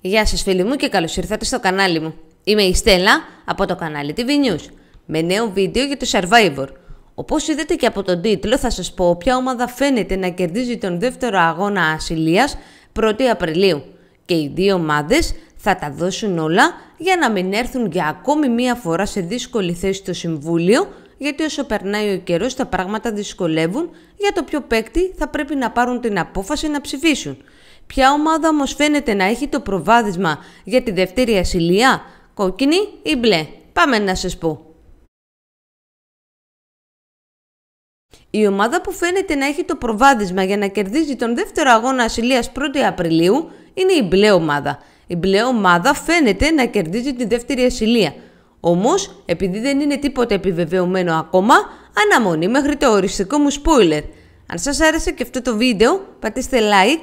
Γεια σας φίλοι μου και καλώς ήρθατε στο κανάλι μου. Είμαι η Στέλλα από το κανάλι TV News με νέο βίντεο για το Survivor. Όπως είδατε και από τον τίτλο θα σας πω ποια ομάδα φαίνεται να κερδίζει τον δεύτερο αγώνα ασυλίας 1η Απριλίου και οι δύο ομάδες θα τα δώσουν όλα για να μην έρθουν για ακόμη μία φορά σε δύσκολη θέση στο Συμβούλιο γιατί όσο περνάει ο καιρός τα πράγματα δυσκολεύουν για το ποιο παίκτη θα πρέπει να πάρουν την απόφαση να ψηφίσουν. Ποια ομάδα όμως φαίνεται να έχει το προβάδισμα για τη δεύτερη ασυλία, κόκκινη ή μπλε. Πάμε να σας πω. Η ομάδα που φαίνεται να έχει το προβάδισμα για να κερδίζει τον δεύτερο αγώνα ασυλίας 1η Απριλίου είναι η μπλε ομάδα. Η μπλε ομάδα φαίνεται να κερδίζει τη δεύτερη ασυλία. Όμως, επειδή δεν είναι τίποτα επιβεβαιωμένο ακόμα, αναμονή μέχρι το οριστικό μου spoiler. Αν σας άρεσε και αυτό το βίντεο, πατήστε like